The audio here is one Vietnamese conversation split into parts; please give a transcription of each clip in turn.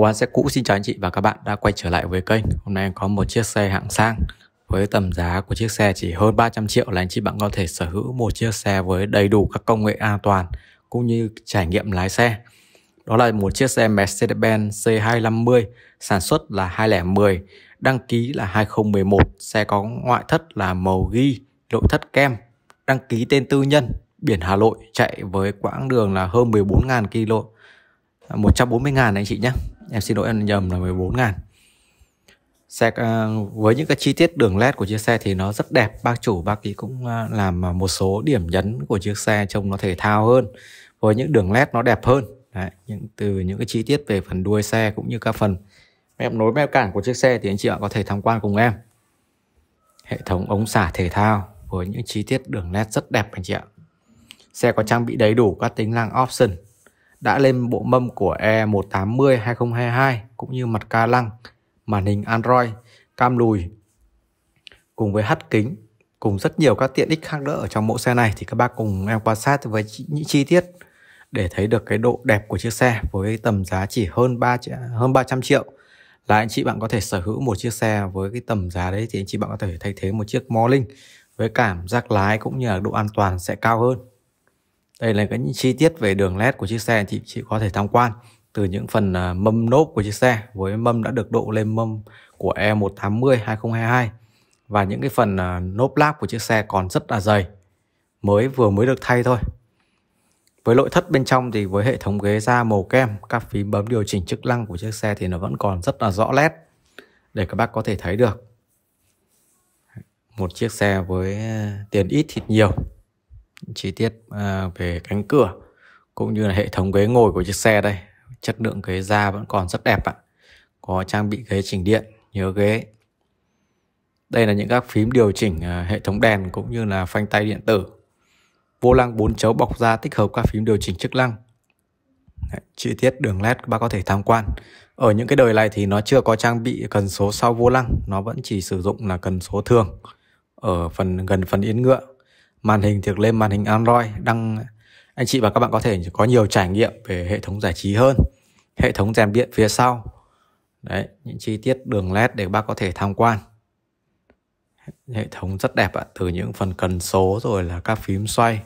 Oan xe cũ xin chào anh chị và các bạn đã quay trở lại với kênh Hôm nay có một chiếc xe hạng sang Với tầm giá của chiếc xe chỉ hơn 300 triệu là anh chị bạn có thể sở hữu một chiếc xe với đầy đủ các công nghệ an toàn Cũng như trải nghiệm lái xe Đó là một chiếc xe Mercedes-Benz C250 Sản xuất là 2010 Đăng ký là 2011 Xe có ngoại thất là màu ghi, nội thất kem Đăng ký tên tư nhân, biển Hà Nội Chạy với quãng đường là hơn 14.000 km 140.000 anh chị nhé em xin lỗi em nhầm là 14 ngàn xe à, với những cái chi tiết đường led của chiếc xe thì nó rất đẹp bác chủ bác ấy cũng à, làm à, một số điểm nhấn của chiếc xe trông nó thể thao hơn với những đường led nó đẹp hơn Đấy, những từ những cái chi tiết về phần đuôi xe cũng như các phần mép nối mép cản của chiếc xe thì anh chị ạ có thể tham quan cùng em hệ thống ống xả thể thao với những chi tiết đường nét rất đẹp anh chị ạ xe có trang bị đầy đủ các tính năng option đã lên bộ mâm của E180 2022 cũng như mặt ca lăng, màn hình Android, cam lùi cùng với hắt kính cùng rất nhiều các tiện ích khác nữa ở trong mẫu xe này thì các bác cùng em quan sát với những chi tiết để thấy được cái độ đẹp của chiếc xe với tầm giá chỉ hơn 3 hơn 300 triệu là anh chị bạn có thể sở hữu một chiếc xe với cái tầm giá đấy thì anh chị bạn có thể thay thế một chiếc Morning với cảm giác lái cũng như là độ an toàn sẽ cao hơn đây là những chi tiết về đường led của chiếc xe chị chị có thể tham quan từ những phần à, mâm nốp của chiếc xe với mâm đã được độ lên mâm của E180 2022 và những cái phần à, nốp láp của chiếc xe còn rất là dày mới vừa mới được thay thôi với nội thất bên trong thì với hệ thống ghế da màu kem các phím bấm điều chỉnh chức năng của chiếc xe thì nó vẫn còn rất là rõ nét để các bác có thể thấy được một chiếc xe với à, tiền ít thịt nhiều chi tiết à, về cánh cửa cũng như là hệ thống ghế ngồi của chiếc xe đây chất lượng ghế da vẫn còn rất đẹp ạ có trang bị ghế chỉnh điện nhớ ghế đây là những các phím điều chỉnh à, hệ thống đèn cũng như là phanh tay điện tử vô lăng bốn chấu bọc da tích hợp các phím điều chỉnh chức năng chi tiết đường led các bác có thể tham quan ở những cái đời này thì nó chưa có trang bị cần số sau vô lăng nó vẫn chỉ sử dụng là cần số thường ở phần gần phần yên ngựa màn hình thực lên màn hình Android đăng anh chị và các bạn có thể có nhiều trải nghiệm về hệ thống giải trí hơn hệ thống rèm điện phía sau đấy những chi tiết đường led để bác có thể tham quan hệ thống rất đẹp ạ từ những phần cần số rồi là các phím xoay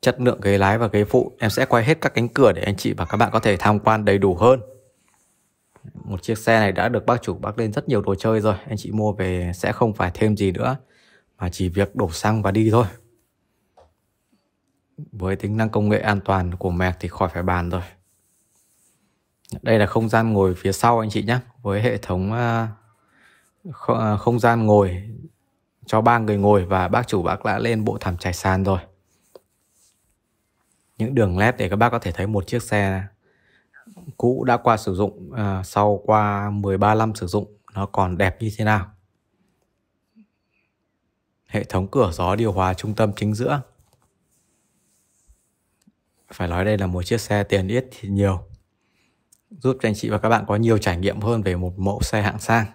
chất lượng ghế lái và ghế phụ em sẽ quay hết các cánh cửa để anh chị và các bạn có thể tham quan đầy đủ hơn một chiếc xe này đã được bác chủ bác lên rất nhiều đồ chơi rồi anh chị mua về sẽ không phải thêm gì nữa mà chỉ việc đổ xăng và đi thôi. Với tính năng công nghệ an toàn của Mac thì khỏi phải bàn rồi. Đây là không gian ngồi phía sau anh chị nhé, với hệ thống à, à, không gian ngồi cho ba người ngồi và bác chủ bác đã lên bộ thảm trải sàn rồi. Những đường led để các bác có thể thấy một chiếc xe cũ đã qua sử dụng à, sau qua 13 năm sử dụng nó còn đẹp như thế nào hệ thống cửa gió điều hòa trung tâm chính giữa. Phải nói đây là một chiếc xe tiền ít thì nhiều, giúp cho anh chị và các bạn có nhiều trải nghiệm hơn về một mẫu xe hạng sang.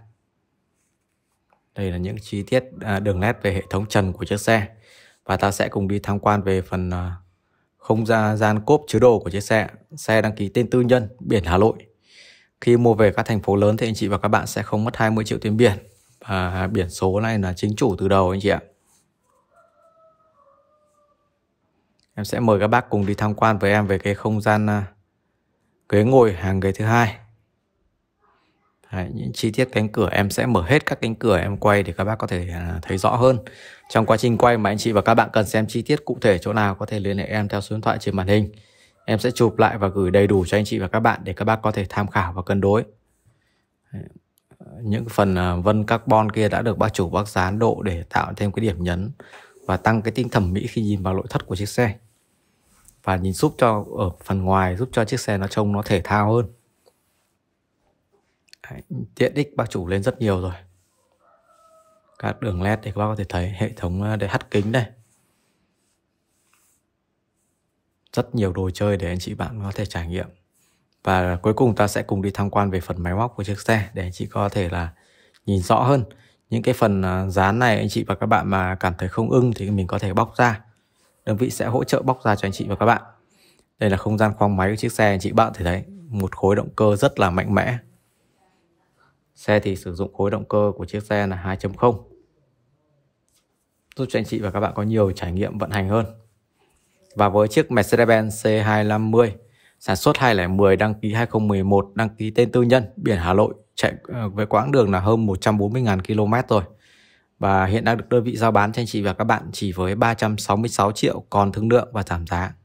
Đây là những chi tiết à, đường nét về hệ thống trần của chiếc xe và ta sẽ cùng đi tham quan về phần à, không gian gian cốp chứa đồ của chiếc xe. Xe đăng ký tên tư nhân biển Hà Nội. Khi mua về các thành phố lớn thì anh chị và các bạn sẽ không mất 20 triệu tiền biển và biển số này là chính chủ từ đầu anh chị ạ em sẽ mời các bác cùng đi tham quan với em về cái không gian à, ghế ngồi hàng ghế thứ hai Đấy, những chi tiết cánh cửa em sẽ mở hết các cánh cửa em quay để các bác có thể à, thấy rõ hơn trong quá trình quay mà anh chị và các bạn cần xem chi tiết cụ thể chỗ nào có thể liên hệ em theo số điện thoại trên màn hình em sẽ chụp lại và gửi đầy đủ cho anh chị và các bạn để các bác có thể tham khảo và cân đối Đấy những phần à, vân carbon kia đã được bác chủ bác dán độ để tạo thêm cái điểm nhấn và tăng cái tinh thẩm mỹ khi nhìn vào nội thất của chiếc xe và nhìn giúp cho ở phần ngoài giúp cho chiếc xe nó trông nó thể thao hơn Đấy, tiện ích bác chủ lên rất nhiều rồi các đường led thì các bác có thể thấy hệ thống à, để hắt kính đây rất nhiều đồ chơi để anh chị bạn có thể trải nghiệm và cuối cùng ta sẽ cùng đi tham quan về phần máy móc của chiếc xe để anh chị có thể là nhìn rõ hơn những cái phần à, dán này anh chị và các bạn mà cảm thấy không ưng thì mình có thể bóc ra đơn vị sẽ hỗ trợ bóc ra cho anh chị và các bạn đây là không gian khoang máy của chiếc xe anh chị bạn thể thấy một khối động cơ rất là mạnh mẽ xe thì sử dụng khối động cơ của chiếc xe là 2.0 giúp cho anh chị và các bạn có nhiều trải nghiệm vận hành hơn và với chiếc Mercedes-Benz C250 sản xuất 2010, đăng ký 2011, đăng ký tên tư nhân, biển Hà Nội, chạy ờ, với quãng đường là hơn 140.000 km rồi. Và hiện đang được đơn vị giao bán cho anh chị và các bạn chỉ với 366 triệu còn thương lượng và giảm giá.